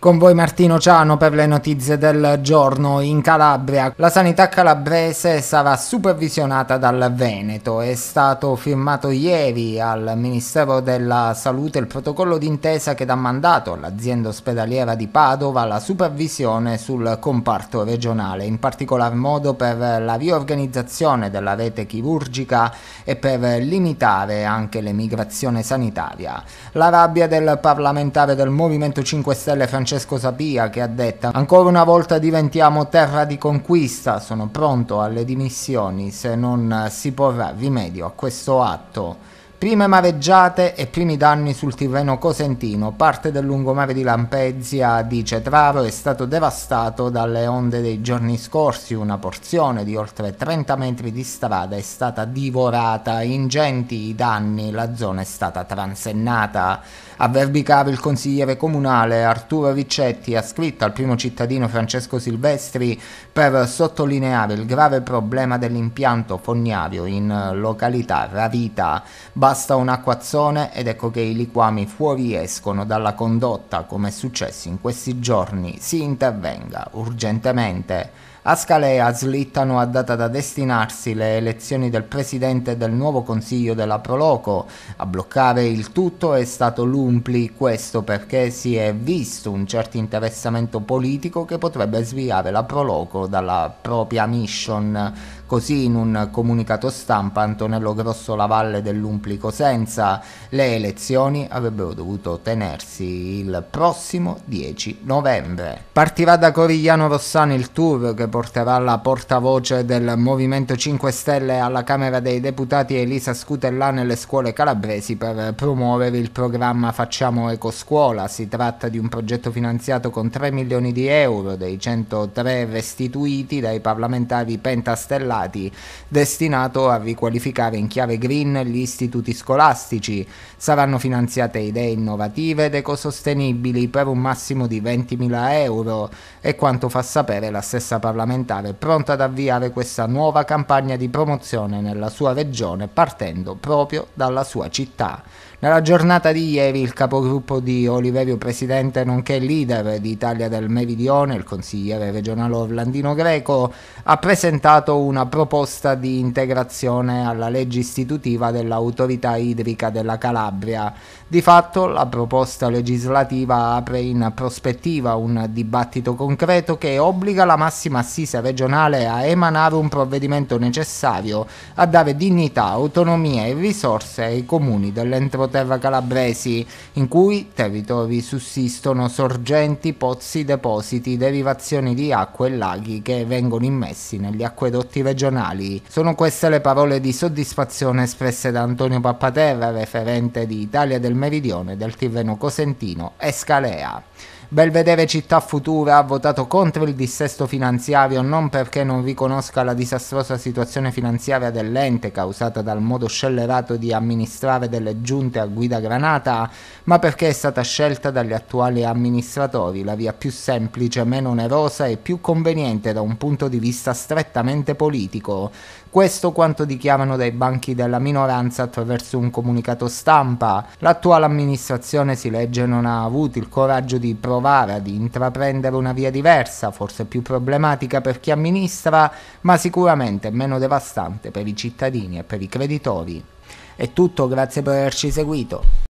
Con voi Martino Ciano per le notizie del giorno in Calabria. La sanità calabrese sarà supervisionata dal Veneto. È stato firmato ieri al Ministero della Salute il protocollo d'intesa che dà mandato all'azienda ospedaliera di Padova la supervisione sul comparto regionale, in particolar modo per la riorganizzazione della rete chirurgica e per limitare anche l'emigrazione sanitaria. La rabbia del parlamentare del Movimento 5 Stelle francese Francesco Sapia che ha detto ancora una volta diventiamo terra di conquista, sono pronto alle dimissioni se non si porrà rimedio a questo atto Prime mareggiate e primi danni sul Tirreno Cosentino, parte del lungomare di Lampezia di Cetraro è stato devastato dalle onde dei giorni scorsi, una porzione di oltre 30 metri di strada è stata divorata, ingenti i danni, la zona è stata transennata. A Verbicava il consigliere comunale Arturo Riccetti ha scritto al primo cittadino Francesco Silvestri per sottolineare il grave problema dell'impianto fognario in località Ravita. Basta un acquazzone ed ecco che i liquami fuoriescono dalla condotta, come è successo in questi giorni, si intervenga urgentemente a Scalea slittano a data da destinarsi le elezioni del presidente del nuovo consiglio della Proloco. A bloccare il tutto è stato l'Umpli, questo perché si è visto un certo interessamento politico che potrebbe sviare la Proloco dalla propria mission. Così in un comunicato stampa Antonello Grosso Lavalle dell'Umpli Cosenza le elezioni avrebbero dovuto tenersi il prossimo 10 novembre. Partirà da Corigliano Rossano il tour che porterà la portavoce del Movimento 5 Stelle alla Camera dei Deputati Elisa Scutellà nelle scuole calabresi per promuovere il programma Facciamo Ecoscuola. Si tratta di un progetto finanziato con 3 milioni di euro dei 103 restituiti dai parlamentari pentastellati, destinato a riqualificare in chiave green gli istituti scolastici. Saranno finanziate idee innovative ed ecosostenibili per un massimo di 20.000 euro, e quanto fa sapere la stessa parlamentare parlamentare pronta ad avviare questa nuova campagna di promozione nella sua regione partendo proprio dalla sua città. Nella giornata di ieri il capogruppo di Oliverio Presidente nonché leader di Italia del Meridione, il consigliere regionale Orlandino Greco, ha presentato una proposta di integrazione alla legge istitutiva dell'autorità idrica della Calabria. Di fatto la proposta legislativa apre in prospettiva un dibattito concreto che obbliga la massima assise regionale a emanare un provvedimento necessario a dare dignità, autonomia e risorse ai comuni dell'entroterra terra calabresi, in cui territori sussistono sorgenti, pozzi, depositi, derivazioni di acque e laghi che vengono immessi negli acquedotti regionali. Sono queste le parole di soddisfazione espresse da Antonio Pappaterra, referente di Italia del Meridione del Tirreno Cosentino e Scalea. Belvedere Città Futura ha votato contro il dissesto finanziario non perché non riconosca la disastrosa situazione finanziaria dell'ente causata dal modo scellerato di amministrare delle giunte a guida granata, ma perché è stata scelta dagli attuali amministratori la via più semplice, meno onerosa e più conveniente da un punto di vista strettamente politico. Questo quanto dichiarano dai banchi della minoranza attraverso un comunicato stampa. L'attuale amministrazione si legge non ha avuto il coraggio di provare provare ad intraprendere una via diversa, forse più problematica per chi amministra, ma sicuramente meno devastante per i cittadini e per i creditori. È tutto, grazie per averci seguito.